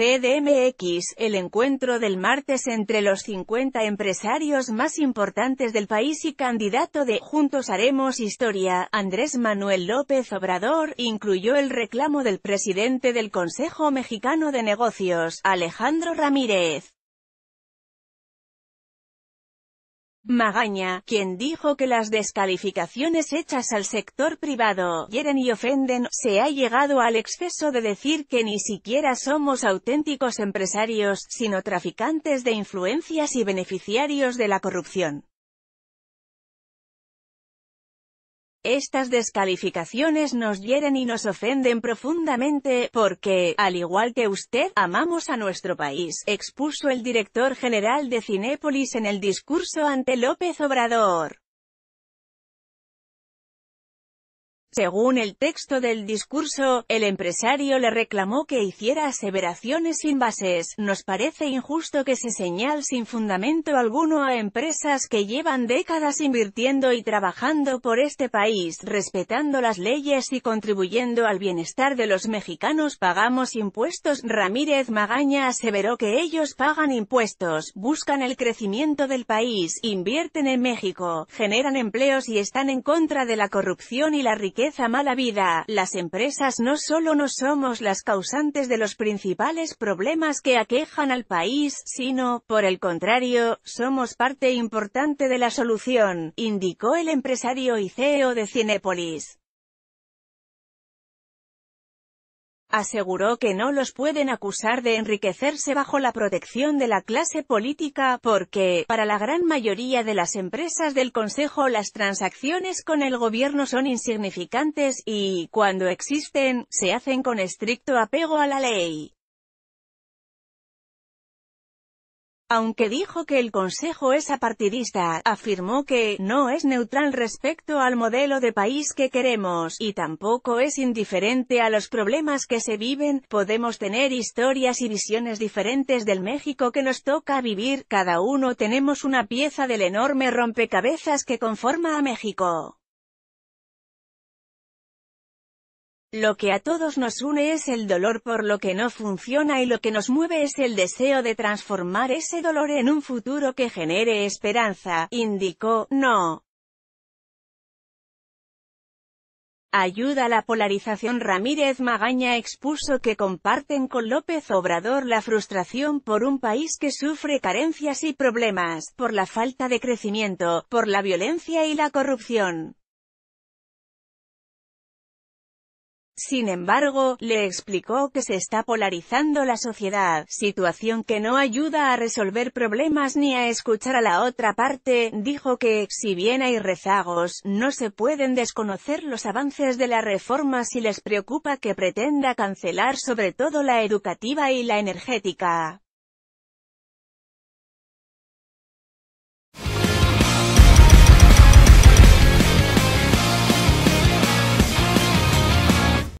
CDMX, el encuentro del martes entre los 50 empresarios más importantes del país y candidato de Juntos Haremos Historia, Andrés Manuel López Obrador, incluyó el reclamo del presidente del Consejo Mexicano de Negocios, Alejandro Ramírez. Magaña, quien dijo que las descalificaciones hechas al sector privado, hieren y ofenden, se ha llegado al exceso de decir que ni siquiera somos auténticos empresarios, sino traficantes de influencias y beneficiarios de la corrupción. Estas descalificaciones nos hieren y nos ofenden profundamente, porque, al igual que usted, amamos a nuestro país, expuso el director general de Cinépolis en el discurso ante López Obrador. Según el texto del discurso, el empresario le reclamó que hiciera aseveraciones sin bases. Nos parece injusto que se señal sin fundamento alguno a empresas que llevan décadas invirtiendo y trabajando por este país, respetando las leyes y contribuyendo al bienestar de los mexicanos. Pagamos impuestos. Ramírez Magaña aseveró que ellos pagan impuestos, buscan el crecimiento del país, invierten en México, generan empleos y están en contra de la corrupción y la riqueza mala vida, las empresas no solo no somos las causantes de los principales problemas que aquejan al país, sino, por el contrario, somos parte importante de la solución, indicó el empresario y CEO de Cinepolis. aseguró que no los pueden acusar de enriquecerse bajo la protección de la clase política, porque, para la gran mayoría de las empresas del Consejo las transacciones con el gobierno son insignificantes, y, cuando existen, se hacen con estricto apego a la ley. Aunque dijo que el Consejo es apartidista, afirmó que «no es neutral respecto al modelo de país que queremos, y tampoco es indiferente a los problemas que se viven, podemos tener historias y visiones diferentes del México que nos toca vivir, cada uno tenemos una pieza del enorme rompecabezas que conforma a México». Lo que a todos nos une es el dolor por lo que no funciona y lo que nos mueve es el deseo de transformar ese dolor en un futuro que genere esperanza, indicó, no. Ayuda a la polarización Ramírez Magaña expuso que comparten con López Obrador la frustración por un país que sufre carencias y problemas, por la falta de crecimiento, por la violencia y la corrupción. Sin embargo, le explicó que se está polarizando la sociedad, situación que no ayuda a resolver problemas ni a escuchar a la otra parte, dijo que, si bien hay rezagos, no se pueden desconocer los avances de la reforma si les preocupa que pretenda cancelar sobre todo la educativa y la energética.